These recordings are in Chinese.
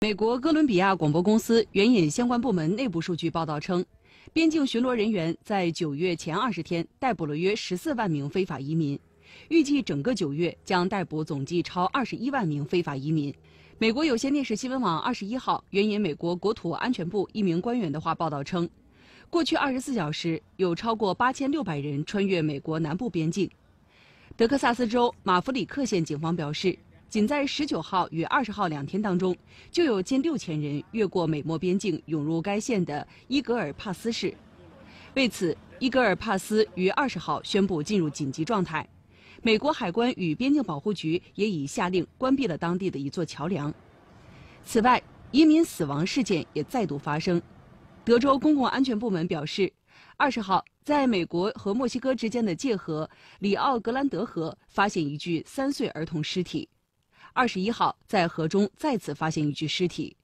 美国哥伦比亚广播公司援引相关部门内部数据报道称，边境巡逻人员在九月前二十天逮捕了约十四万名非法移民，预计整个九月将逮捕总计超二十一万名非法移民。美国有线电视新闻网二十一号援引美国国土安全部一名官员的话报道称，过去二十四小时有超过八千六百人穿越美国南部边境。德克萨斯州马弗里克县警方表示。仅在十九号与二十号两天当中，就有近六千人越过美墨边境涌入该县的伊格尔帕斯市。为此，伊格尔帕斯于二十号宣布进入紧急状态。美国海关与边境保护局也已下令关闭了当地的一座桥梁。此外，移民死亡事件也再度发生。德州公共安全部门表示，二十号在美国和墨西哥之间的界河里奥格兰德河发现一具三岁儿童尸体。二十一号，在河中再次发现一具尸体。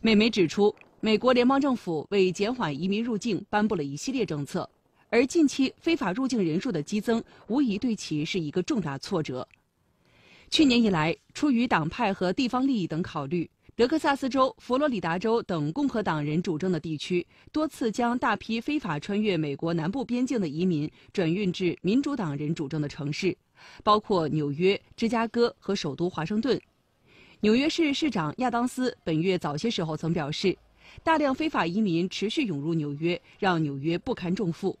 美媒指出，美国联邦政府为减缓移民入境，颁布了一系列政策，而近期非法入境人数的激增，无疑对其是一个重大挫折。去年以来，出于党派和地方利益等考虑。德克萨斯州、佛罗里达州等共和党人主政的地区，多次将大批非法穿越美国南部边境的移民转运至民主党人主政的城市，包括纽约、芝加哥和首都华盛顿。纽约市市长亚当斯本月早些时候曾表示，大量非法移民持续涌入纽约，让纽约不堪重负。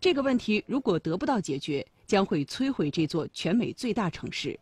这个问题如果得不到解决，将会摧毁这座全美最大城市。